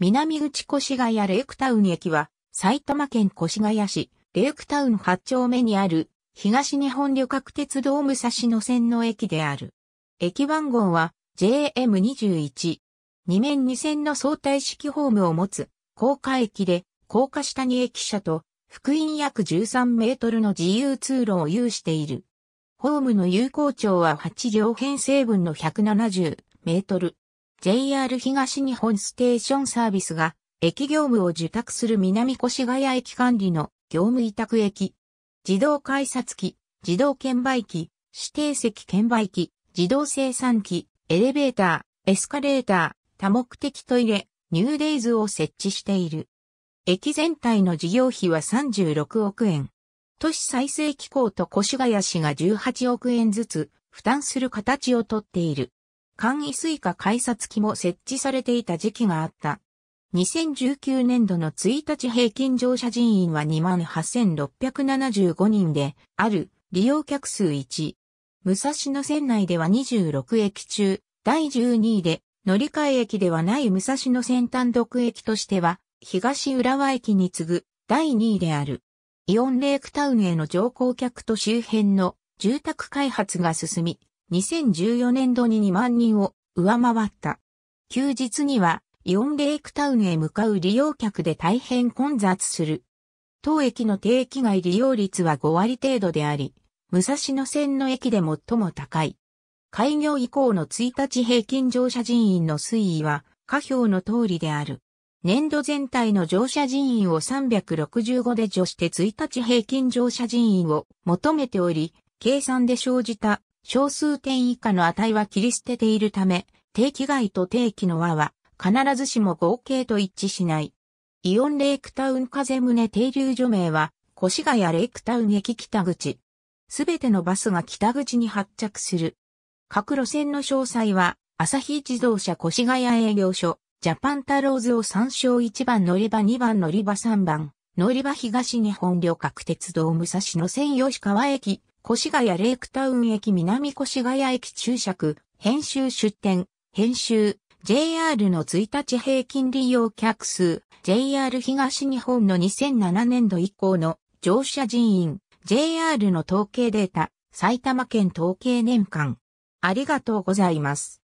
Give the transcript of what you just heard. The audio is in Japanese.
南口越谷レイクタウン駅は、埼玉県越谷市、レイクタウン8丁目にある、東日本旅客鉄道武蔵野線の駅である。駅番号は、JM21。2面2線の相対式ホームを持つ、高架駅で、高架下に駅舎と、福音約13メートルの自由通路を有している。ホームの有効長は8両編成分の170メートル。JR 東日本ステーションサービスが、駅業務を受託する南越谷駅管理の業務委託駅、自動改札機、自動券売機、指定席券売機、自動生産機、エレベーター、エスカレーター、多目的トイレ、ニューデイズを設置している。駅全体の事業費は36億円。都市再生機構と越谷市が18億円ずつ負担する形をとっている。簡易スイカ改札機も設置されていた時期があった。2019年度の1日平均乗車人員は28,675人で、ある利用客数1。武蔵野線内では26駅中、第12位で、乗り換え駅ではない武蔵野線単独駅としては、東浦和駅に次ぐ第2位である。イオンレイクタウンへの乗降客と周辺の住宅開発が進み、2014年度に2万人を上回った。休日にはイオンレイクタウンへ向かう利用客で大変混雑する。当駅の定期外利用率は5割程度であり、武蔵野線の駅で最も高い。開業以降の1日平均乗車人員の推移は、下表の通りである。年度全体の乗車人員を365で除して1日平均乗車人員を求めており、計算で生じた小数点以下の値は切り捨てているため、定期外と定期の和は必ずしも合計と一致しない。イオンレイクタウン風宗停留所名は、越谷レイクタウン駅北口。すべてのバスが北口に発着する。各路線の詳細は、朝日自動車越谷営業所、ジャパンタローズを参照1番乗り場2番乗り場3番、乗り場東日本旅客鉄道武蔵野線吉川駅、越谷レイクタウン駅南越谷駅注釈、編集出店、編集、JR の1日平均利用客数、JR 東日本の2007年度以降の乗車人員、JR の統計データ、埼玉県統計年間。ありがとうございます。